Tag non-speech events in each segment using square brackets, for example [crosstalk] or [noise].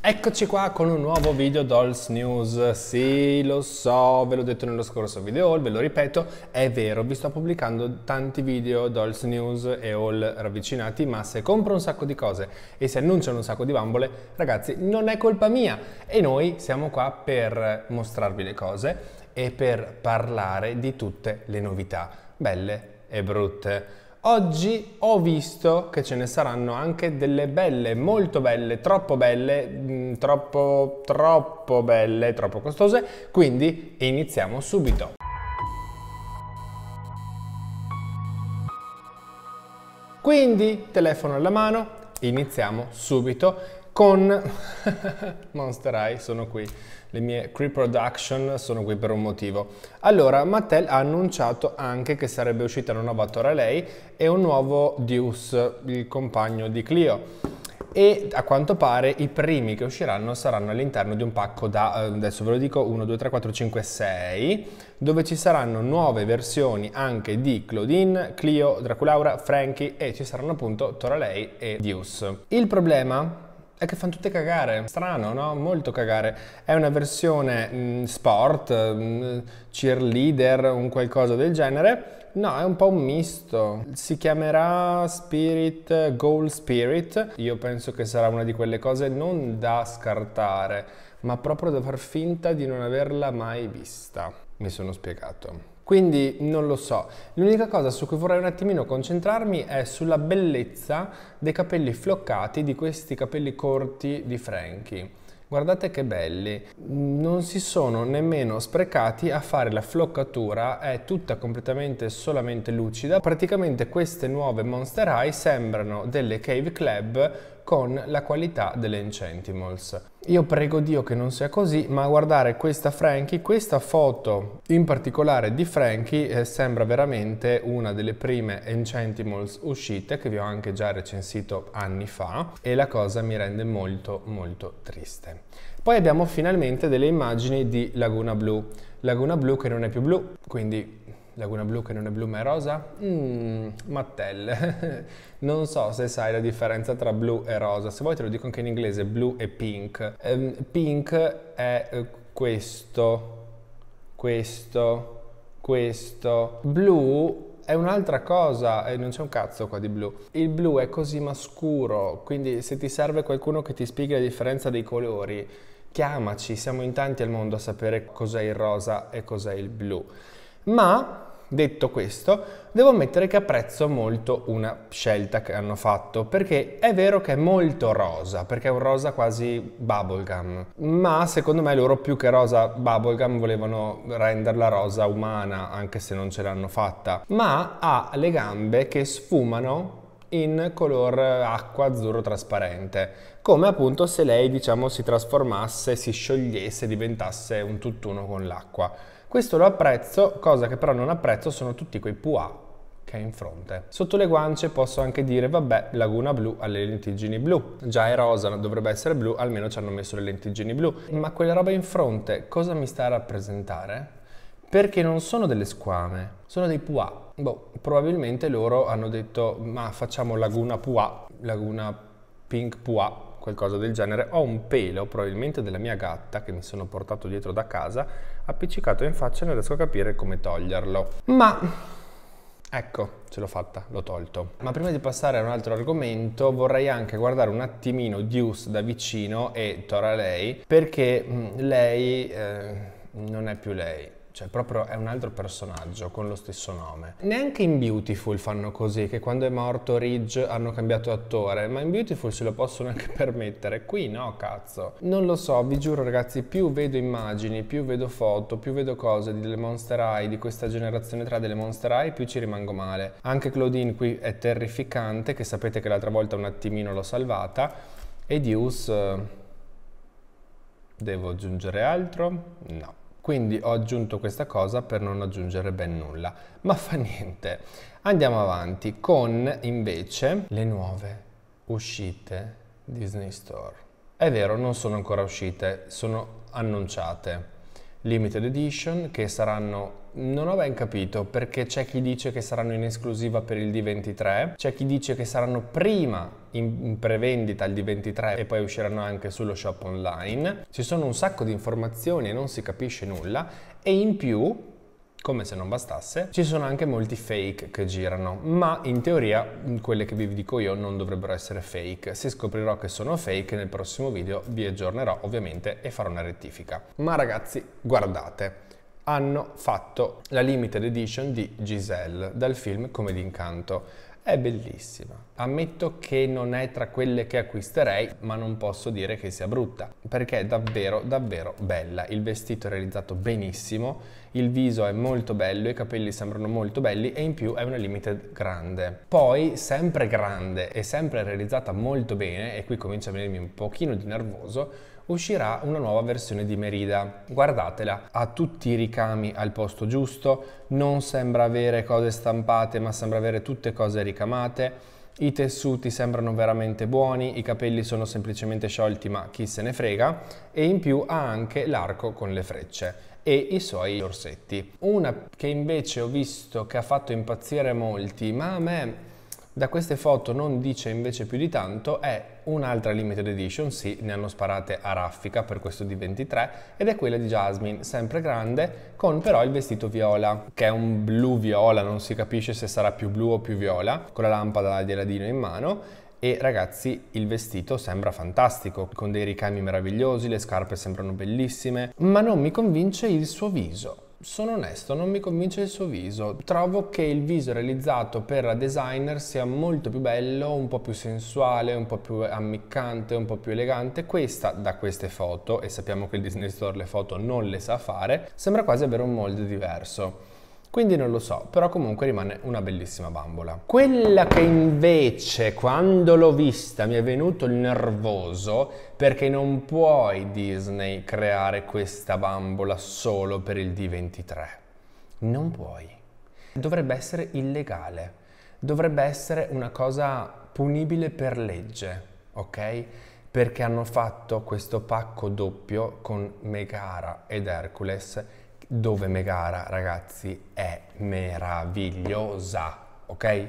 Eccoci qua con un nuovo video Dolls News, sì lo so, ve l'ho detto nello scorso video haul, ve lo ripeto, è vero, vi sto pubblicando tanti video Dolls News e haul ravvicinati, ma se compro un sacco di cose e se annunciano un sacco di bambole, ragazzi non è colpa mia e noi siamo qua per mostrarvi le cose e per parlare di tutte le novità, belle e brutte. Oggi ho visto che ce ne saranno anche delle belle, molto belle, troppo belle, mm, troppo, troppo belle, troppo costose, quindi iniziamo subito. Quindi, telefono alla mano, iniziamo subito con [laughs] Monster Eye, sono qui le mie pre-production sono qui per un motivo. Allora, Mattel ha annunciato anche che sarebbe uscita una nuova Tora Lei e un nuovo Deuce, il compagno di Clio e a quanto pare i primi che usciranno saranno all'interno di un pacco da, eh, adesso ve lo dico, 1, 2, 3, 4, 5, 6, dove ci saranno nuove versioni anche di Claudine, Clio, Draculaura, Frankie e ci saranno appunto Toralei e Deuce. Il problema è che fanno tutte cagare. Strano, no? Molto cagare. È una versione mh, mm, sport, mh, mm, cheerleader, un qualcosa del genere. No, è un po' un misto. Si chiamerà Spirit Goal Spirit. Io penso che sarà una di quelle cose non da scartare, ma proprio da far finta di non averla mai vista. Mi sono spiegato. Quindi non lo so. L'unica cosa su cui vorrei un attimino concentrarmi è sulla bellezza dei capelli floccati di questi capelli corti di Frankie. Guardate che belli, non si sono nemmeno sprecati a fare la floccatura, è tutta completamente solamente lucida. Praticamente queste nuove Monster High sembrano delle Cave Club con la qualità delle Enchantimals. Io prego Dio che non sia così, ma guardare questa Frankie, questa foto in particolare di Frankie eh, sembra veramente una delle prime Enchantimals uscite che vi ho anche già recensito anni fa e la cosa mi rende molto molto triste. Poi abbiamo finalmente delle immagini di Laguna Blu, Laguna Blu che non è più blu, quindi Laguna Blu che non è blu ma è rosa? Mmm, Mattel, [laughs] non so se sai la differenza tra blu e rosa, se vuoi te lo dico anche in inglese, blu e pink. Um, pink è eh, questo, questo, questo. Blu è un'altra cosa e non c'è un cazzo qua di blu. Il blu è così ma scuro, quindi se ti serve qualcuno che ti spieghi la differenza dei colori, chiamaci, siamo in tanti al mondo a sapere cos'è il rosa e cos'è il blu. Ma Detto questo, devo ammettere che apprezzo molto una scelta che hanno fatto, perché è vero che è molto rosa, perché è un rosa quasi bubblegum, ma secondo me loro più che rosa bubblegum volevano renderla rosa umana, anche se non ce l'hanno fatta, ma ha le gambe che sfumano in color acqua azzurro trasparente, come appunto se lei diciamo si trasformasse, si sciogliesse, diventasse un tutt'uno con l'acqua. Questo lo apprezzo, cosa che però non apprezzo sono tutti quei PUA che è in fronte. Sotto le guance posso anche dire vabbè laguna blu alle lentiggini blu, già è rosa, dovrebbe essere blu, almeno ci hanno messo le lentiggini blu, ma quella roba in fronte cosa mi sta a rappresentare? Perché non sono delle squame, sono dei PUA. Boh, probabilmente loro hanno detto ma facciamo laguna PUA, laguna pink PUA, qualcosa del genere, ho un pelo, probabilmente della mia gatta, che mi sono portato dietro da casa, appiccicato in faccia e non riesco a capire come toglierlo. Ma... Ecco, ce l'ho fatta, l'ho tolto. Ma prima di passare a un altro argomento vorrei anche guardare un attimino Deuce da vicino e Tora Lei perché mm, lei eh, non è più lei cioè proprio è un altro personaggio con lo stesso nome. Neanche in Beautiful fanno così, che quando è morto Ridge hanno cambiato attore, ma in Beautiful se lo possono anche [laughs] permettere, qui no cazzo. Non lo so, vi giuro ragazzi, più vedo immagini, più vedo foto, più vedo cose delle Monster High, di questa generazione 3 delle Monster High, più ci rimango male. Anche Claudine qui è terrificante, che sapete che l'altra volta un attimino l'ho salvata, e Deuce... Eh, devo aggiungere altro? No quindi ho aggiunto questa cosa per non aggiungere ben nulla ma fa niente andiamo avanti con invece le nuove uscite Disney Store è vero non sono ancora uscite sono annunciate limited edition che saranno non ho ben capito perché c'è chi dice che saranno in esclusiva per il D23 c'è chi dice che saranno prima in prevendita il d 23 e poi usciranno anche sullo shop online. Ci sono un sacco di informazioni e non si capisce nulla e in più come se non bastasse, ci sono anche molti fake che girano, ma in teoria mm, quelle che vi dico io non dovrebbero essere fake. Se scoprirò che sono fake nel prossimo video vi aggiornerò ovviamente e farò una rettifica. Ma ragazzi, guardate, hanno fatto la limited edition di Giselle dal film Come d'incanto è bellissima. Ammetto che non è tra quelle che acquisterei, ma non posso dire che sia brutta, perché è davvero, davvero bella. Il vestito è realizzato benissimo, il viso è molto bello, i capelli sembrano molto belli e in più è una limited grande. Poi, sempre grande e sempre realizzata molto bene, e qui comincia a venirmi un pochino di nervoso, uscirà una nuova versione di Merida. Guardatela, ha tutti i ricami al posto giusto, non sembra avere cose stampate ma sembra avere tutte cose ricamate, i tessuti sembrano veramente buoni, i capelli sono semplicemente sciolti ma chi se ne frega e in più ha anche l'arco con le frecce e i suoi orsetti. Una che invece ho visto che ha fatto impazzire molti ma a me da queste foto non dice invece più di tanto è un'altra limited edition, sì, ne hanno sparate a raffica per questo di 23, ed è quella di Jasmine, sempre grande, con però il vestito viola, che è un blu viola, non si capisce se sarà più blu o più viola, con la lampada di Aladino in mano, e ragazzi il vestito sembra fantastico con dei ricami meravigliosi le scarpe sembrano bellissime ma non mi convince il suo viso sono onesto, non mi convince il suo viso. Trovo che il viso realizzato per la designer sia molto più bello, un po' più sensuale, un po' più ammiccante, un po' più elegante. Questa, da queste foto, e sappiamo che il Disney Store le foto non le sa fare, sembra quasi avere un molde diverso. Quindi non lo so, però comunque rimane una bellissima bambola. Quella che invece quando l'ho vista mi è venuto il nervoso perché non puoi Disney creare questa bambola solo per il D23. Non puoi. Dovrebbe essere illegale. Dovrebbe essere una cosa punibile per legge, ok? Perché hanno fatto questo pacco doppio con Megara ed Hercules dove Megara, ragazzi, è meravigliosa, ok?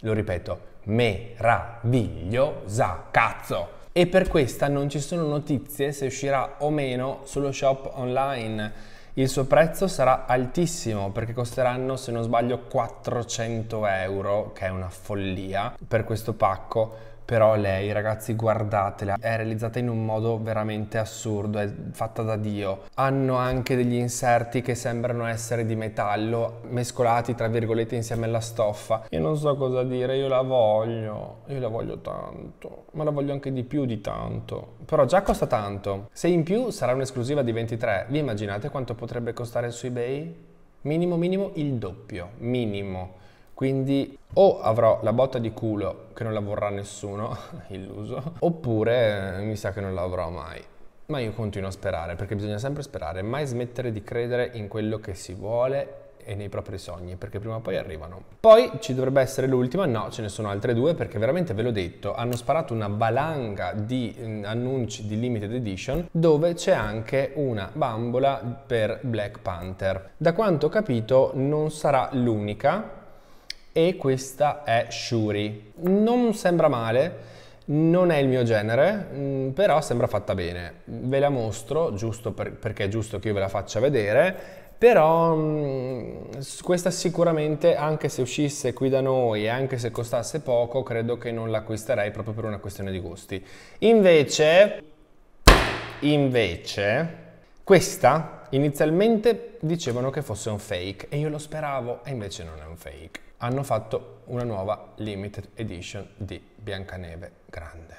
Lo ripeto, meravigliosa, cazzo! E per questa non ci sono notizie se uscirà o meno sullo shop online. Il suo prezzo sarà altissimo perché costeranno, se non sbaglio, 400 euro, che è una follia per questo pacco però lei ragazzi guardatela è realizzata in un modo veramente assurdo è fatta da dio hanno anche degli inserti che sembrano essere di metallo mescolati tra virgolette insieme alla stoffa io non so cosa dire io la voglio io la voglio tanto ma la voglio anche di più di tanto però già costa tanto se in più sarà un'esclusiva di 23 vi immaginate quanto potrebbe costare su ebay minimo minimo il doppio minimo quindi o avrò la botta di culo che non la vorrà nessuno, [laughs] illuso, oppure eh, mi sa che non la avrò mai. Ma io continuo a sperare, perché bisogna sempre sperare, mai smettere di credere in quello che si vuole e nei propri sogni, perché prima o poi arrivano. Poi ci dovrebbe essere l'ultima, no, ce ne sono altre due, perché veramente ve l'ho detto, hanno sparato una valanga di mm, annunci di limited edition, dove c'è anche una bambola per Black Panther. Da quanto ho capito non sarà l'unica, e questa è Shuri. Non sembra male, non è il mio genere, mm, però sembra fatta bene. Ve la mostro, giusto per, perché è giusto che io ve la faccia vedere, però mm, questa sicuramente, anche se uscisse qui da noi e anche se costasse poco, credo che non l'acquisterei proprio per una questione di gusti. Invece, invece, questa inizialmente dicevano che fosse un fake e io lo speravo e invece non è un fake hanno fatto una nuova limited edition di Biancaneve grande,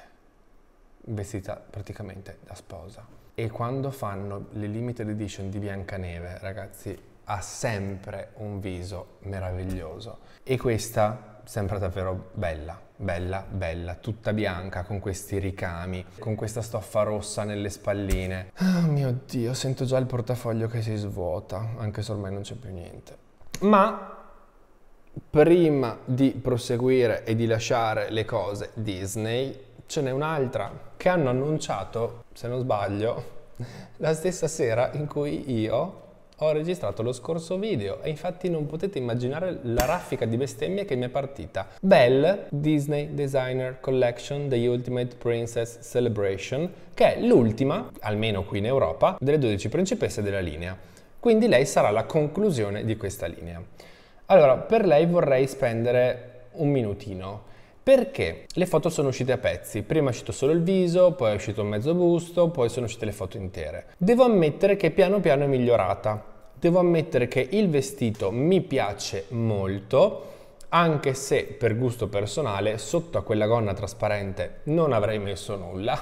vestita praticamente da sposa. E quando fanno le limited edition di Biancaneve, ragazzi, ha sempre un viso meraviglioso. E questa sembra davvero bella, bella, bella, tutta bianca, con questi ricami, con questa stoffa rossa nelle spalline. Oh mio Dio, sento già il portafoglio che si svuota, anche se ormai non c'è più niente. Ma prima di proseguire e di lasciare le cose Disney, ce n'è un'altra che hanno annunciato, se non sbaglio, [laughs] la stessa sera in cui io ho registrato lo scorso video e infatti non potete immaginare la raffica di bestemmie che mi è partita. Belle Disney Designer Collection The Ultimate Princess Celebration, che è l'ultima, almeno qui in Europa, delle 12 principesse della linea. Quindi lei sarà la conclusione di questa linea. Allora, per lei vorrei spendere un minutino. Perché le foto sono uscite a pezzi, prima è uscito solo il viso, poi è uscito mezzo busto, poi sono uscite le foto intere. Devo ammettere che piano piano è migliorata, devo ammettere che il vestito mi piace molto, anche se per gusto personale sotto a quella gonna trasparente non avrei messo nulla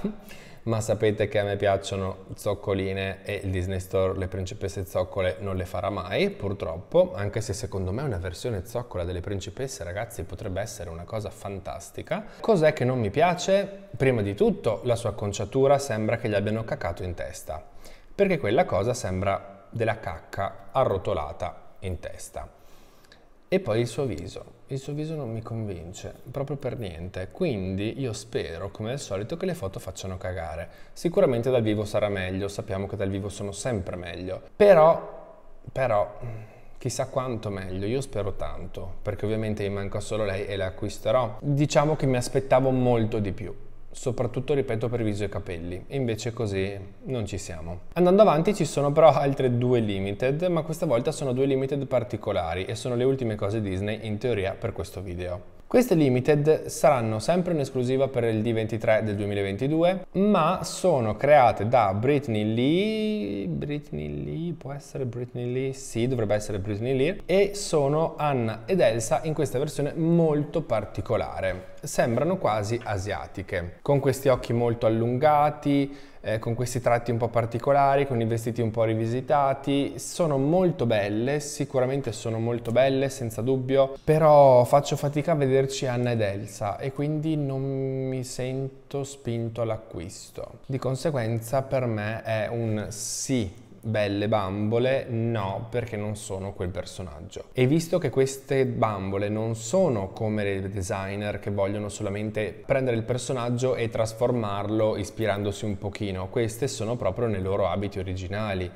ma sapete che a me piacciono zoccoline e il Disney Store le principesse zoccole non le farà mai, purtroppo, anche se secondo me una versione zoccola delle principesse, ragazzi, potrebbe essere una cosa fantastica. Cos'è che non mi piace? Prima di tutto, la sua acconciatura sembra che gli abbiano cacato in testa, perché quella cosa sembra della cacca arrotolata in testa. E poi il suo viso. Il suo viso non mi convince, proprio per niente. Quindi io spero, come al solito, che le foto facciano cagare. Sicuramente dal vivo sarà meglio, sappiamo che dal vivo sono sempre meglio. Però, però, chissà quanto meglio, io spero tanto, perché ovviamente mi manca solo lei e la acquisterò. Diciamo che mi aspettavo molto di più soprattutto ripeto per viso e capelli, e invece così non ci siamo. Andando avanti ci sono però altre due limited, ma questa volta sono due limited particolari e sono le ultime cose Disney in teoria per questo video. Queste limited saranno sempre in esclusiva per il D23 del 2022, ma sono create da Britney Lee, Britney Lee, può essere Britney Lee? Sì, dovrebbe essere Britney Lee, e sono Anna ed Elsa in questa versione molto particolare. Sembrano quasi asiatiche, con questi occhi molto allungati, eh, con questi tratti un po' particolari, con i vestiti un po' rivisitati. Sono molto belle, sicuramente sono molto belle, senza dubbio, però faccio fatica a vederci Anna ed Elsa e quindi non mi sento spinto all'acquisto. Di conseguenza per me è un sì belle bambole? No, perché non sono quel personaggio. E visto che queste bambole non sono come le designer che vogliono solamente prendere il personaggio e trasformarlo ispirandosi un pochino, queste sono proprio nei loro abiti originali.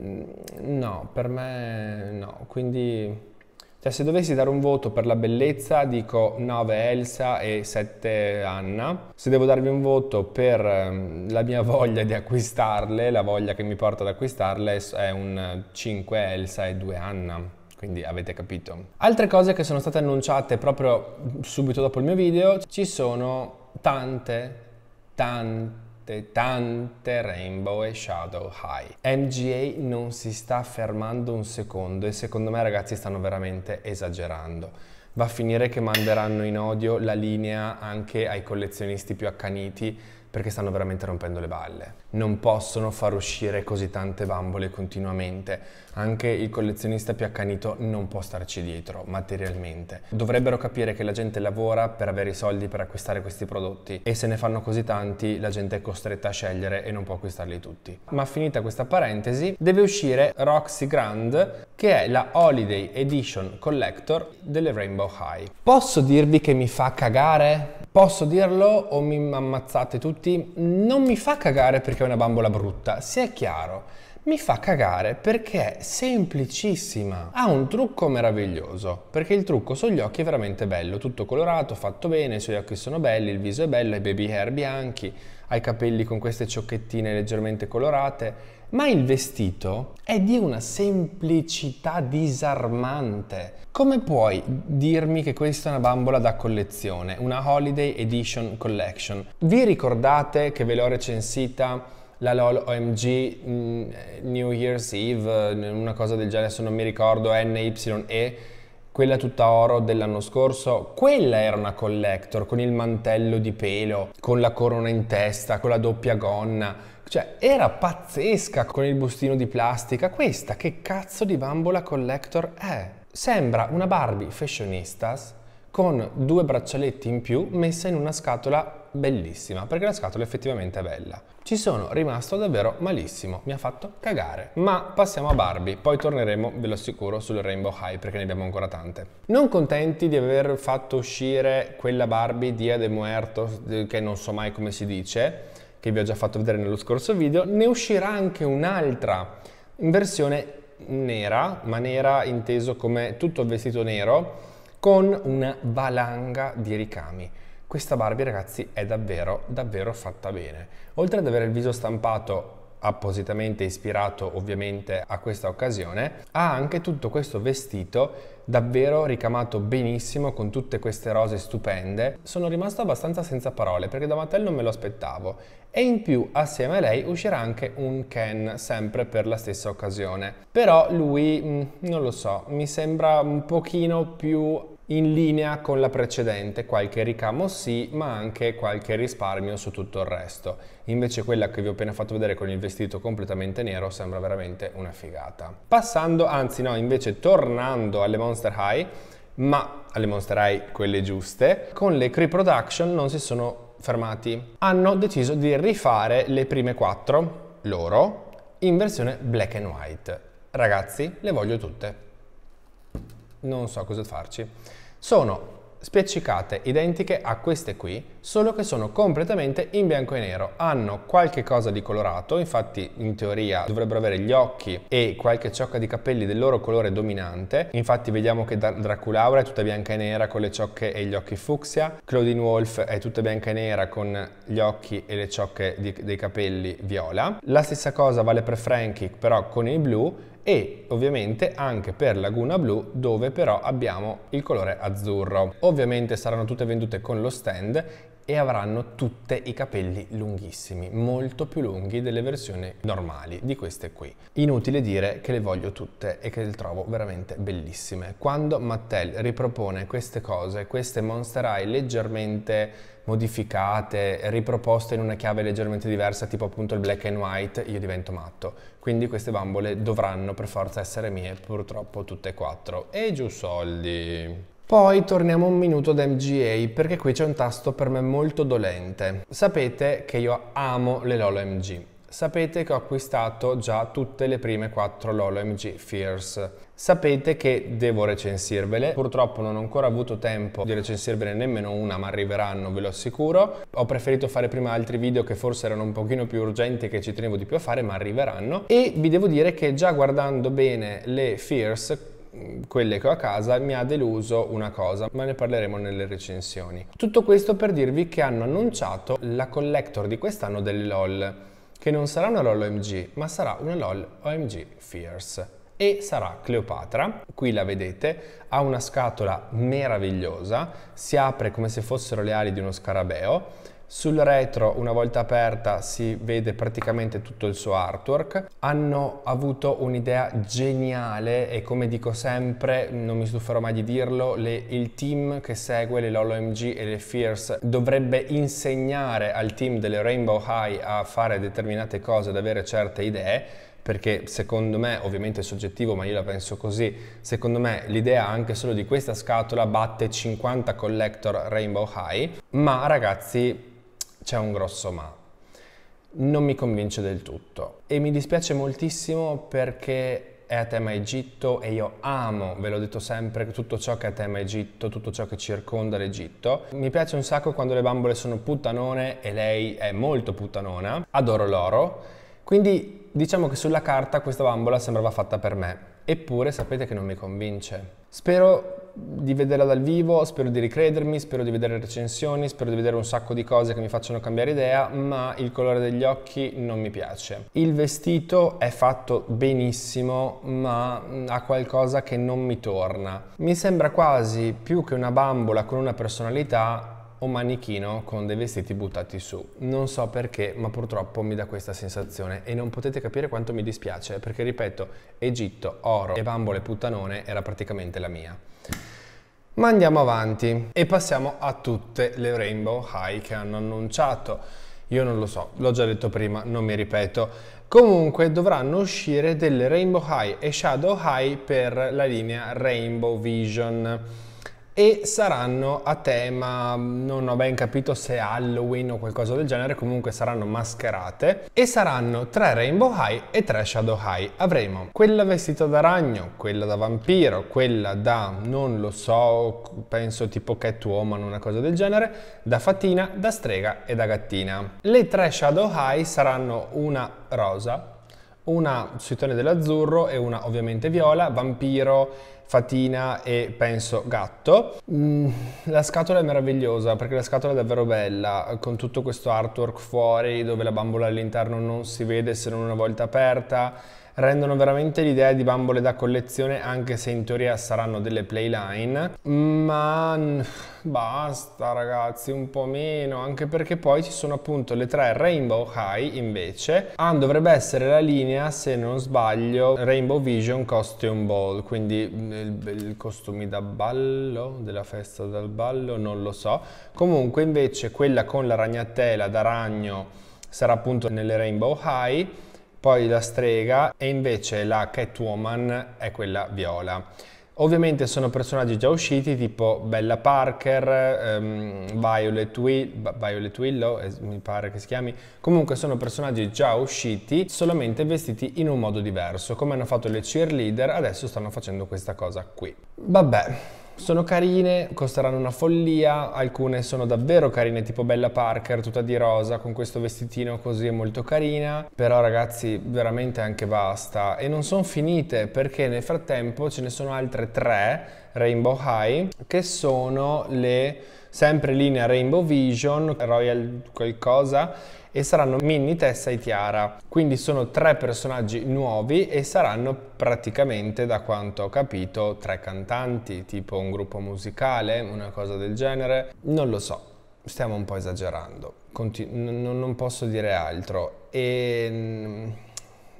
Mm, no, per me no, quindi cioè se dovessi dare un voto per la bellezza dico 9 Elsa e 7 Anna. Se devo darvi un voto per ehm, la mia [laughs] voglia di acquistarle, la voglia che mi porta ad acquistarle è un 5 Elsa e 2 Anna quindi avete capito. Altre cose che sono state annunciate proprio subito dopo il mio video, ci sono tante, tante tante, tante Rainbow e Shadow High. MGA non si sta fermando un secondo e secondo me ragazzi stanno veramente esagerando va a finire che manderanno in odio la linea anche ai collezionisti più accaniti perché stanno veramente rompendo le balle. Non possono far uscire così tante bambole continuamente. Anche il collezionista più accanito non può starci dietro materialmente. Dovrebbero capire che la gente lavora per avere i soldi per acquistare questi prodotti e se ne fanno così tanti la gente è costretta a scegliere e non può acquistarli tutti. Ma finita questa parentesi, deve uscire Roxy Grand che è la Holiday Edition Collector delle Rainbow High. Posso dirvi che mi fa cagare? Posso dirlo o mi ammazzate tutti? tutti non mi fa cagare perché è una bambola brutta, è chiaro. Mi fa cagare perché è semplicissima. Ha un trucco meraviglioso, perché il trucco sugli occhi è veramente bello, tutto colorato, fatto bene, i suoi occhi sono belli, il viso è bello, i baby hair bianchi i capelli con queste ciocchettine leggermente colorate, ma il vestito è di una semplicità disarmante. Come puoi dirmi che questa è una bambola da collezione, una Holiday Edition Collection? Vi ricordate che ve l'ho recensita la LOL OMG mm, New Year's Eve, una cosa del genere, se non mi ricordo, NYE? quella tutta oro dell'anno scorso, quella era una collector con il mantello di pelo, con la corona in testa, con la doppia gonna. Cioè, era pazzesca con il bustino di plastica. Questa che cazzo di bambola collector è? Sembra una Barbie fashionistas con due braccialetti in più messa in una scatola bellissima, perché la scatola effettivamente è bella. Ci sono rimasto davvero malissimo, mi ha fatto cagare. Ma passiamo a Barbie, poi torneremo, ve lo assicuro, sul Rainbow High perché ne abbiamo ancora tante. Non contenti di aver fatto uscire quella Barbie Dia de Muertos, che non so mai come si dice, che vi ho già fatto vedere nello scorso video, ne uscirà anche un'altra in versione nera, ma nera inteso come tutto vestito nero, con una valanga di ricami. Questa Barbie ragazzi è davvero davvero fatta bene. Oltre ad avere il viso stampato appositamente ispirato ovviamente a questa occasione, ha anche tutto questo vestito davvero ricamato benissimo con tutte queste rose stupende. Sono rimasto abbastanza senza parole perché da Mattel non me lo aspettavo e in più assieme a lei uscirà anche un Ken sempre per la stessa occasione. Però lui, mm, non lo so, mi sembra un pochino più in linea con la precedente, qualche ricamo sì, ma anche qualche risparmio su tutto il resto. Invece quella che vi ho appena fatto vedere con il vestito completamente nero sembra veramente una figata. Passando, anzi no, invece tornando alle Monster High, ma alle Monster High quelle giuste, con le Cree Production non si sono fermati. Hanno deciso di rifare le prime quattro, loro, in versione black and white. Ragazzi, le voglio tutte. Non so cosa farci sono spiaccicate identiche a queste qui, solo che sono completamente in bianco e nero. Hanno qualche cosa di colorato, infatti in teoria dovrebbero avere gli occhi e qualche ciocca di capelli del loro colore dominante. Infatti vediamo che Draculaura è tutta bianca e nera con le ciocche e gli occhi fucsia, Claudine Wolf è tutta bianca e nera con gli occhi e le ciocche di, dei capelli viola. La stessa cosa vale per Frankie, però con il blu e ovviamente anche per Laguna Blu dove però abbiamo il colore azzurro. Ovviamente saranno tutte vendute con lo stand e avranno tutte i capelli lunghissimi, molto più lunghi delle versioni normali di queste qui. Inutile dire che le voglio tutte e che le trovo veramente bellissime. Quando Mattel ripropone queste cose, queste Monster Eye leggermente modificate, riproposte in una chiave leggermente diversa, tipo appunto il black and white, io divento matto. Quindi queste bambole dovranno per forza essere mie, purtroppo tutte e quattro. E giù soldi! Poi torniamo un minuto ad MGA perché qui c'è un tasto per me molto dolente. Sapete che io amo le Lolo MG Sapete che ho acquistato già tutte le prime 4 LOL MG Fierce. Sapete che devo recensirvele, purtroppo non ho ancora avuto tempo di recensirvele nemmeno una, ma arriveranno, ve lo assicuro. Ho preferito fare prima altri video che forse erano un pochino più urgenti che ci tenevo di più a fare, ma arriveranno. E vi devo dire che già guardando bene le Fears, mm, quelle che ho a casa mi ha deluso una cosa ma ne parleremo nelle recensioni tutto questo per dirvi che hanno annunciato la collector di quest'anno delle LOL che non sarà una LOL OMG, ma sarà una LOL OMG Fierce e sarà Cleopatra. Qui la vedete, ha una scatola meravigliosa, si apre come se fossero le ali di uno scarabeo sul retro, una volta aperta, si vede praticamente tutto il suo artwork. Hanno avuto un'idea geniale e come dico sempre, non mi stuferò mai di dirlo, le, il team che segue le Lolo MG e le Fierce dovrebbe insegnare al team delle Rainbow High a fare determinate cose, ad avere certe idee perché secondo me, ovviamente è soggettivo, ma io la penso così, secondo me l'idea anche solo di questa scatola batte 50 collector Rainbow High, ma ragazzi c'è un grosso ma. Non mi convince del tutto e mi dispiace moltissimo perché è a tema Egitto e io amo, ve l'ho detto sempre, tutto ciò che è a tema Egitto, tutto ciò che circonda l'Egitto. Mi piace un sacco quando le bambole sono puttanone e lei è molto puttanona, adoro l'oro, quindi diciamo che sulla carta questa bambola sembrava fatta per me eppure sapete che non mi convince. Spero di vederla dal vivo, spero di ricredermi, spero di vedere recensioni, spero di vedere un sacco di cose che mi facciano cambiare idea, ma il colore degli occhi non mi piace. Il vestito è fatto benissimo, ma mm, ha qualcosa che non mi torna. Mi sembra quasi più che una bambola con una personalità o manichino con dei vestiti buttati su. Non so perché, ma purtroppo mi dà questa sensazione e non potete capire quanto mi dispiace perché, ripeto, Egitto, oro e bambole puttanone era praticamente la mia. Ma andiamo avanti e passiamo a tutte le Rainbow High che hanno annunciato. Io non lo so, l'ho già detto prima, non mi ripeto. Comunque dovranno uscire delle Rainbow High e Shadow High per la linea Rainbow Vision e saranno a tema, non ho ben capito se Halloween o qualcosa del genere, comunque saranno mascherate e saranno tre Rainbow High e tre Shadow High. Avremo quella vestita da ragno, quella da vampiro, quella da non lo so, penso tipo Catwoman, una cosa del genere, da fatina, da strega e da gattina. Le tre Shadow High saranno una rosa, una Suitone dell'Azzurro e una ovviamente Viola, Vampiro, Fatina e penso Gatto. Mm, la scatola è meravigliosa perché la scatola è davvero bella con tutto questo artwork fuori dove la bambola all'interno non si vede se non una volta aperta rendono veramente l'idea di bambole da collezione anche se in teoria saranno delle playline ma basta ragazzi un po' meno anche perché poi ci sono appunto le tre Rainbow High invece ah dovrebbe essere la linea se non sbaglio Rainbow Vision Costume Ball quindi mm, il, il costumi da ballo della festa dal ballo non lo so comunque invece quella con la ragnatela da ragno sarà appunto nelle Rainbow High poi la strega e invece la Catwoman è quella viola. Ovviamente sono personaggi già usciti tipo Bella Parker, um, Violet, Will, Violet, Willow, eh, mi pare che si chiami. Comunque sono personaggi già usciti, solamente vestiti in un modo diverso. Come hanno fatto le cheerleader, adesso stanno facendo questa cosa qui. Vabbè, sono carine, costeranno una follia, alcune sono davvero carine, tipo Bella Parker, tutta di rosa, con questo vestitino così è molto carina, però ragazzi veramente anche basta. E non sono finite perché nel frattempo ce ne sono altre tre Rainbow High, che sono le sempre linea Rainbow Vision, Royal qualcosa, e saranno Mini, Tessa e Tiara. Quindi sono tre personaggi nuovi e saranno praticamente, da quanto ho capito, tre cantanti, tipo un gruppo musicale, una cosa del genere. Non lo so, stiamo un po' esagerando, Continu non posso dire altro. E mm,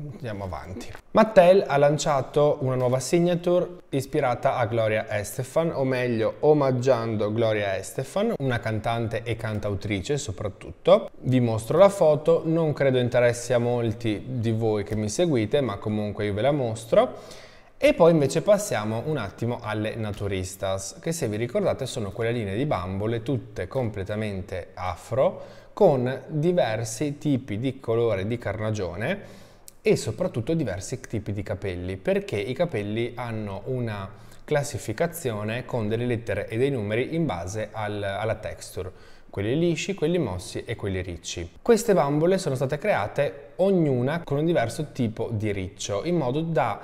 andiamo avanti. Mattel ha lanciato una nuova signature ispirata a Gloria Estefan, o meglio omaggiando Gloria Estefan, una cantante e cantautrice soprattutto. Vi mostro la foto, non credo interessi a molti di voi che mi seguite, ma comunque io ve la mostro. E poi invece passiamo un attimo alle naturistas, che se vi ricordate sono quelle linee di bambole tutte completamente afro, con diversi tipi di colore di carnagione, e soprattutto diversi tipi di capelli, perché i capelli hanno una classificazione con delle lettere e dei numeri in base al, alla texture, quelli lisci, quelli mossi e quelli ricci. Queste bambole sono state create ognuna con un diverso tipo di riccio, in modo da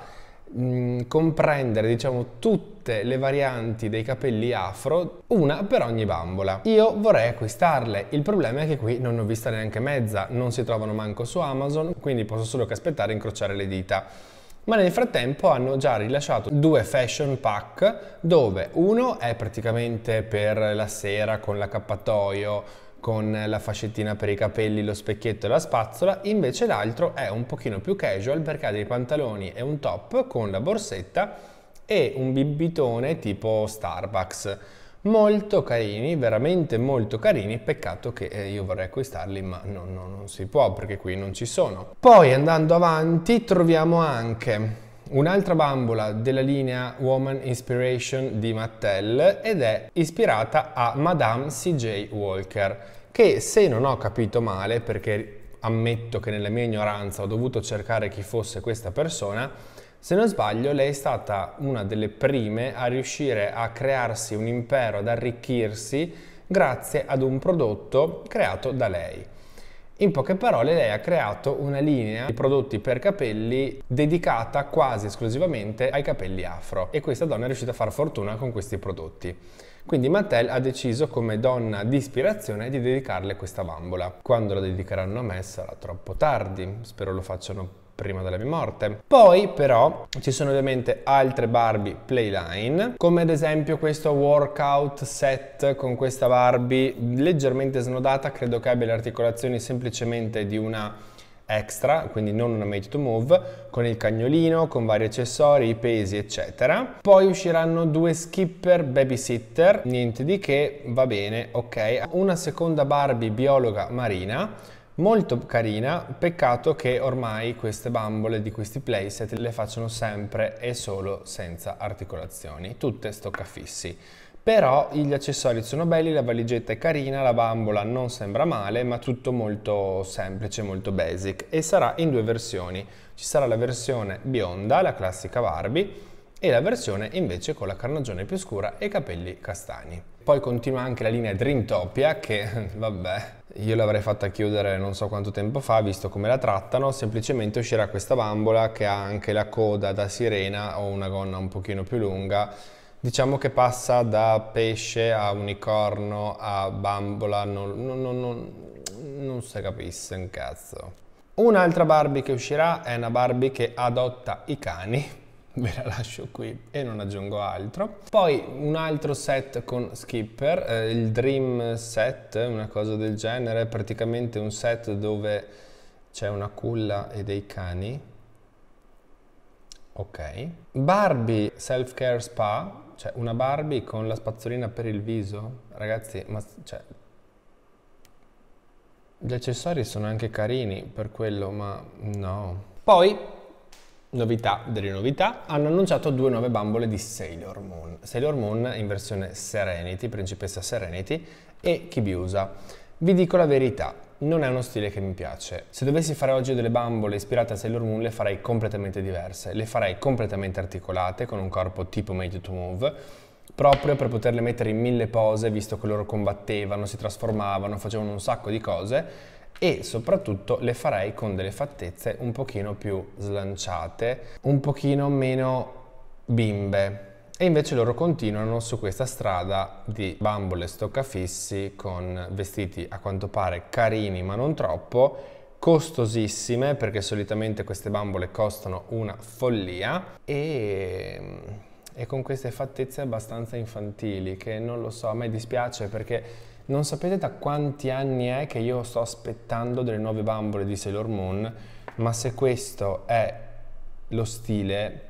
comprendere diciamo tutte le varianti dei capelli afro, una per ogni bambola. Io vorrei acquistarle, il problema è che qui non ho vista neanche mezza, non si trovano manco su Amazon, quindi posso solo che aspettare e incrociare le dita ma nel frattempo hanno già rilasciato due fashion pack dove uno è praticamente per la sera con l'accappatoio con la fascettina per i capelli, lo specchietto e la spazzola, invece l'altro è un pochino più casual perché ha dei pantaloni e un top con la borsetta e un bibitone tipo Starbucks. Molto carini, veramente molto carini, peccato che eh, io vorrei acquistarli ma no, no, non si può perché qui non ci sono. Poi andando avanti troviamo anche un'altra bambola della linea Woman Inspiration di Mattel ed è ispirata a Madame C.J. Walker, che se non ho capito male, perché ammetto che nella mia ignoranza ho dovuto cercare chi fosse questa persona, se non sbaglio, lei è stata una delle prime a riuscire a crearsi un impero, ad arricchirsi grazie ad un prodotto creato da lei. In poche parole lei ha creato una linea di prodotti per capelli dedicata quasi esclusivamente ai capelli afro e questa donna è riuscita a far fortuna con questi prodotti. Quindi Mattel ha deciso come donna di ispirazione di dedicarle questa bambola. Quando la dedicheranno a me sarà troppo tardi, spero lo facciano prima della mia morte. Poi però ci sono ovviamente altre Barbie Playline, come ad esempio questo workout set con questa Barbie leggermente snodata, credo che abbia le articolazioni semplicemente di una extra, quindi non una made to move, con il cagnolino, con vari accessori, i pesi, eccetera. Poi usciranno due skipper babysitter, niente di che, va bene, ok. Una seconda Barbie biologa marina, Molto carina, peccato che ormai queste bambole di questi playset le facciano sempre e solo senza articolazioni, tutte stoccafissi. Però gli accessori sono belli, la valigetta è carina, la bambola non sembra male, ma tutto molto semplice, molto basic. E sarà in due versioni. Ci sarà la versione bionda, la classica Barbie, e la versione invece con la carnagione più scura e i capelli castani. Poi continua anche la linea Dreamtopia che, [laughs] vabbè, io l'avrei fatta chiudere non so quanto tempo fa, visto come la trattano, semplicemente uscirà questa bambola che ha anche la coda da sirena o una gonna un pochino più lunga, diciamo che passa da pesce a unicorno a bambola, non, non, non, non si capisce un cazzo. Un'altra Barbie che uscirà è una Barbie che adotta i cani ve [laughs] la lascio qui e non aggiungo altro. Poi un altro set con skipper, eh, il Dream Set, una cosa del genere, praticamente un set dove c'è una culla e dei cani. Ok. Barbie Self Care Spa, cioè una Barbie con la spazzolina per il viso. Ragazzi, ma cioè, gli accessori sono anche carini per quello, ma no. Poi novità delle novità, hanno annunciato due nuove bambole di Sailor Moon. Sailor Moon in versione Serenity, principessa Serenity, e Kibiusa. Vi dico la verità, non è uno stile che mi piace. Se dovessi fare oggi delle bambole ispirate a Sailor Moon le farei completamente diverse, le farei completamente articolate, con un corpo tipo made to move, proprio per poterle mettere in mille pose, visto che loro combattevano, si trasformavano, facevano un sacco di cose, e soprattutto le farei con delle fattezze un pochino più slanciate, un pochino meno bimbe. E invece loro continuano su questa strada di bambole stoccafissi con vestiti a quanto pare carini ma non troppo, costosissime perché solitamente queste bambole costano una follia e, e con queste fattezze abbastanza infantili che non lo so, a me dispiace perché non sapete da quanti anni è che io sto aspettando delle nuove bambole di Sailor Moon, ma se questo è lo stile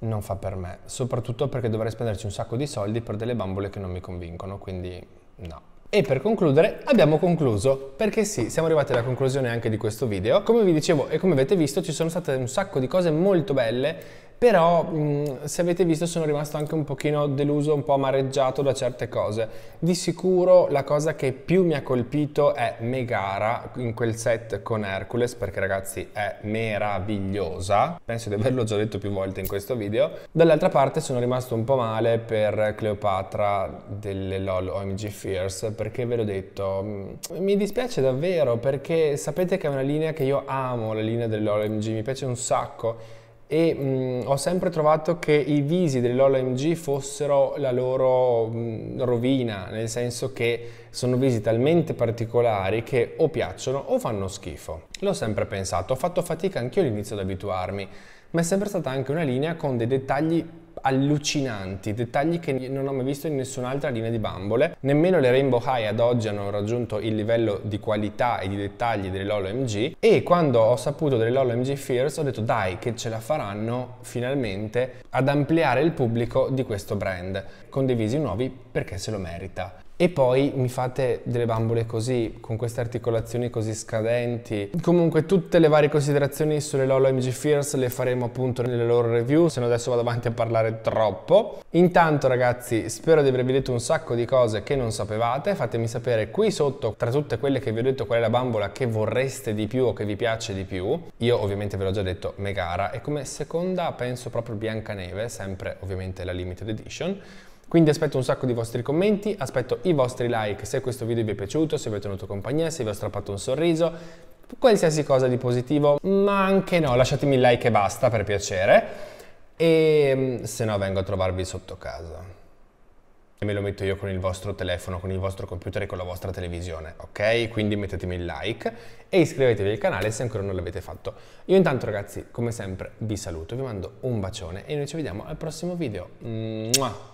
non fa per me, soprattutto perché dovrei spenderci un sacco di soldi per delle bambole che non mi convincono, quindi no. E per concludere abbiamo concluso, perché sì, siamo arrivati alla conclusione anche di questo video. Come vi dicevo e come avete visto ci sono state un sacco di cose molto belle però mm, se avete visto sono rimasto anche un pochino deluso, un po' amareggiato da certe cose. Di sicuro la cosa che più mi ha colpito è Megara in quel set con Hercules, perché ragazzi è meravigliosa, penso di averlo già detto più volte in questo video. Dall'altra parte sono rimasto un po' male per Cleopatra delle LOL OMG Fierce, perché ve l'ho detto, mm, mi dispiace davvero perché sapete che è una linea che io amo, la linea delle LOL OMG, mi piace un sacco e mh, ho sempre trovato che i visi dell'OLMG fossero la loro mh, rovina, nel senso che sono visi talmente particolari che o piacciono o fanno schifo. L'ho sempre pensato, ho fatto fatica anch'io all'inizio ad abituarmi, ma è sempre stata anche una linea con dei dettagli allucinanti, dettagli che non ho mai visto in nessun'altra linea di bambole. Nemmeno le Rainbow High ad oggi hanno raggiunto il livello di qualità e di dettagli delle Lolo MG e quando ho saputo delle Lolo MG Fierce ho detto dai che ce la faranno finalmente ad ampliare il pubblico di questo brand con dei visi nuovi perché se lo merita. E poi mi fate delle bambole così, con queste articolazioni così scadenti. Comunque tutte le varie considerazioni sulle Lolo MG Fierce le faremo appunto nelle loro review, se no adesso vado avanti a parlare troppo. Intanto ragazzi, spero di avervi detto un sacco di cose che non sapevate, fatemi sapere qui sotto, tra tutte quelle che vi ho detto, qual è la bambola che vorreste di più o che vi piace di più. Io ovviamente ve l'ho già detto, Megara. E come seconda penso proprio Biancaneve, sempre ovviamente la limited edition. Quindi aspetto un sacco di vostri commenti, aspetto i vostri like se questo video vi è piaciuto, se vi è tenuto compagnia, se vi ho strappato un sorriso, qualsiasi cosa di positivo, ma anche no, lasciatemi il like e basta per piacere. E mm, se no vengo a trovarvi sotto casa. E me lo metto io con il vostro telefono, con il vostro computer e con la vostra televisione, ok? Quindi mettetemi il like e iscrivetevi al canale se ancora non l'avete fatto. Io intanto ragazzi, come sempre, vi saluto, vi mando un bacione e noi ci vediamo al prossimo video. Mua!